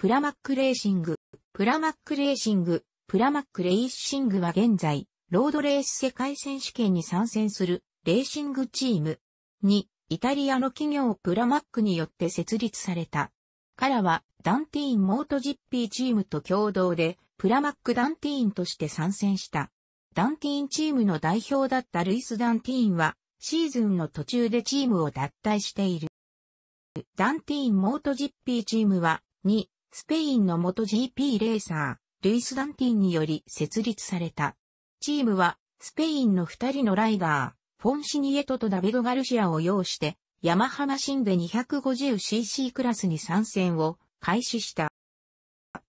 プラマックレーシング。プラマックレーシング。プラマックレーシングは現在、ロードレース世界選手権に参戦するレーシングチーム。に、イタリアの企業プラマックによって設立された。からは、ダンティーンモートジッピーチームと共同で、プラマックダンティーンとして参戦した。ダンティーンチームの代表だったルイス・ダンティーンは、シーズンの途中でチームを脱退している。ダンティーンモートジッピーチームは、2、スペインの元 GP レーサー、ルイス・ダンティンにより設立された。チームは、スペインの二人のライダー、フォンシニエトとダビド・ガルシアを擁して、ヤマハマシンで 250cc クラスに参戦を開始した。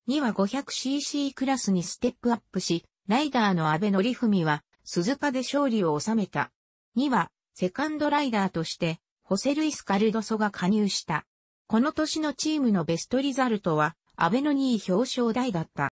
2は 500cc クラスにステップアップし、ライダーの安倍則文は、鈴鹿で勝利を収めた。2は、セカンドライダーとして、ホセルイス・カルドソが加入した。この年のチームのベストリザルトは、安倍の2位表彰台だった。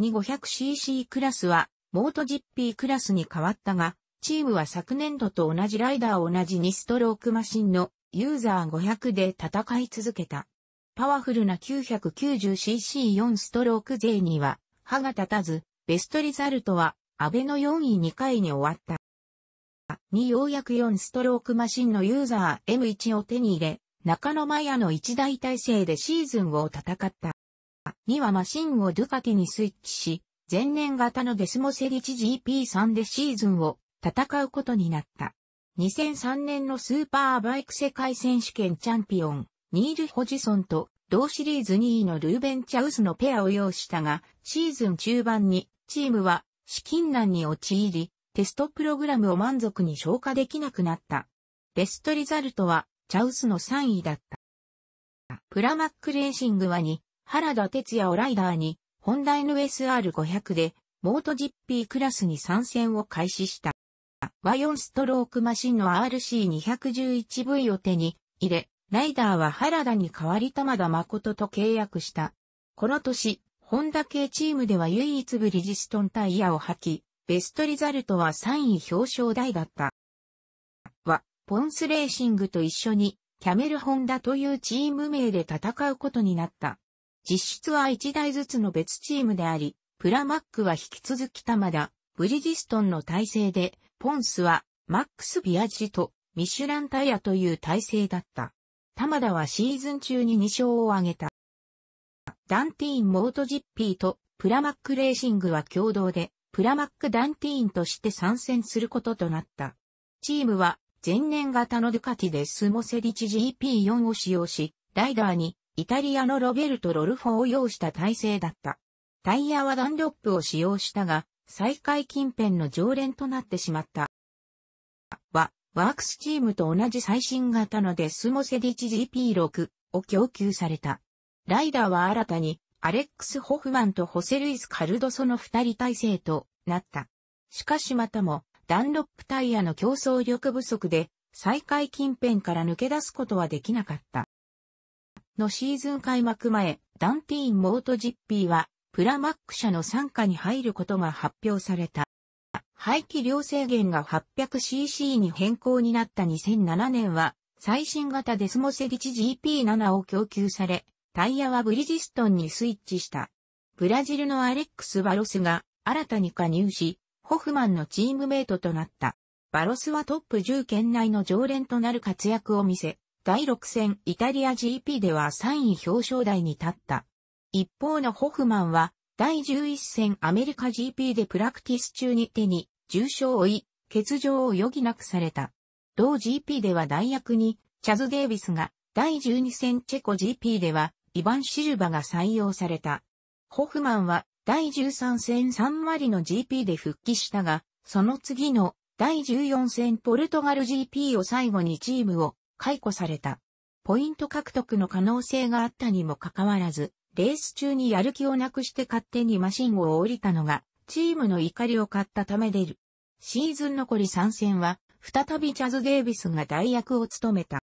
2500cc クラスは、モート GP クラスに変わったが、チームは昨年度と同じライダー同じ2ストロークマシンのユーザー500で戦い続けた。パワフルな 990cc4 ストローク勢には歯が立たず、ベストリザルトは安倍の4位2回に終わった。2ようやく4ストロークマシンのユーザー M1 を手に入れ、中野マヤの一大体制でシーズンを戦った。にはマシンをドゥカティにスイッチし、前年型のデスモセリチ GP3 でシーズンを戦うことになった。2003年のスーパーバイク世界選手権チャンピオン、ニール・ホジソンと同シリーズ2位のルーベン・チャウスのペアを要したが、シーズン中盤にチームは資金難に陥り、テストプログラムを満足に消化できなくなった。ベストリザルトはチャウスの3位だった。プラマックレーシングは2、原田哲也をライダーに、ホンダ NSR500 で、モート GP クラスに参戦を開始した。和4ストロークマシンの RC211V を手に入れ、ライダーは原田に代わり玉田誠と契約した。この年、ホンダ系チームでは唯一ブリジストンタイヤを履き、ベストリザルトは3位表彰台だった。ポンスレーシングと一緒に、キャメルホンダというチーム名で戦うことになった。実質は一台ずつの別チームであり、プラマックは引き続き玉田、ブリジストンの体制で、ポンスは、マックス・ビアジと、ミシュランタイヤという体制だった。玉田はシーズン中に2勝を挙げた。ダンティーン・モートジッピーと、プラマックレーシングは共同で、プラマック・ダンティーンとして参戦することとなった。チームは、前年型のドゥカティでスモセリチ GP4 を使用し、ライダーにイタリアのロベルト・ロルフォを用した体制だった。タイヤはダンロップを使用したが、最下位近辺の常連となってしまった。は、ワークスチームと同じ最新型のデスモセディチ GP6 を供給された。ライダーは新たに、アレックス・ホフマンとホセルイス・カルドソの二人体制となった。しかしまたも、ダンロップタイヤの競争力不足で、最下位近辺から抜け出すことはできなかった。のシーズン開幕前、ダンティーン・モートジッピーは、プラマック社の参加に入ることが発表された。排気量制限が 800cc に変更になった2007年は、最新型デスモセリチ GP7 を供給され、タイヤはブリヂストンにスイッチした。ブラジルのアレックス・バロスが新たに加入し、ホフマンのチームメイトとなった。バロスはトップ10圏内の常連となる活躍を見せ、第6戦イタリア GP では3位表彰台に立った。一方のホフマンは、第11戦アメリカ GP でプラクティス中に手に重傷を負い、欠場を余儀なくされた。同 GP では代役に、チャズ・デイビスが、第12戦チェコ GP では、イヴァン・シルバが採用された。ホフマンは第13戦3割マリの GP で復帰したが、その次の第14戦ポルトガル GP を最後にチームを解雇された。ポイント獲得の可能性があったにもかかわらず、レース中にやる気をなくして勝手にマシンを降りたのが、チームの怒りを買ったため出る。シーズン残り3戦は、再びチャズ・デイビスが代役を務めた。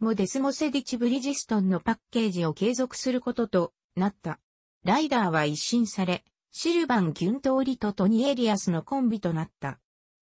モデスモセディチ・ブリジストンのパッケージを継続することとなった。ライダーは一新され、シルバン・ギュントーリとトニエリアスのコンビとなった。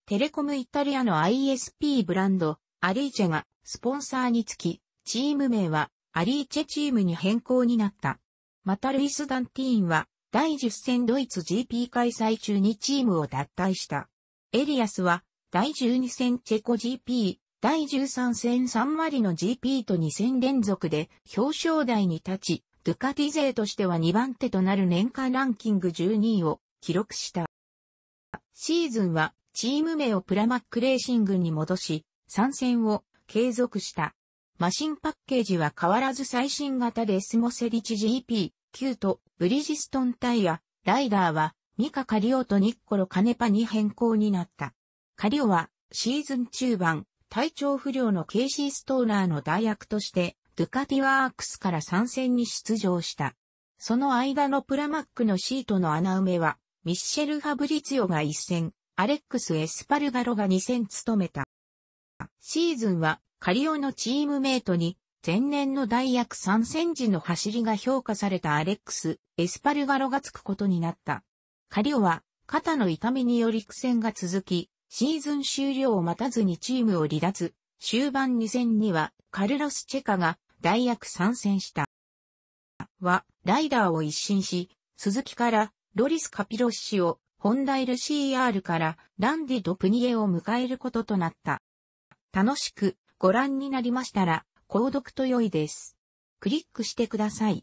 テレコムイタリアの ISP ブランド、アリーチェがスポンサーにつき、チーム名はアリーチェチームに変更になった。またルイス・ダンティーンは第10戦ドイツ GP 開催中にチームを脱退した。エリアスは第12戦チェコ GP、第13戦3割の GP と2戦連続で表彰台に立ち、ドゥカティ勢としては2番手となる年間ランキング12位を記録した。シーズンはチーム名をプラマックレーシングに戻し、参戦を継続した。マシンパッケージは変わらず最新型でスモセリチ GP9 とブリジストンタイヤ、ライダーはミカカリオとニッコロカネパに変更になった。カリオはシーズン中盤、体調不良のケイシー・ストーナーの代役としてドゥカティワークスから参戦に出場した。その間のプラマックのシートの穴埋めは、ミッシェル・ファブリツィオが1戦、アレックス・エスパルガロが2戦務めた。シーズンは、カリオのチームメイトに、前年の代役3戦時の走りが評価されたアレックス・エスパルガロがつくことになった。カリオは、肩の痛みにより苦戦が続き、シーズン終了を待たずにチームを離脱、終盤2戦にはカルロス・チェカが代役参戦した。は、ライダーを一新し、鈴木からロリス・カピロッシを、ホダイル CR からランディ・ド・プニエを迎えることとなった。楽しくご覧になりましたら、購読と良いです。クリックしてください。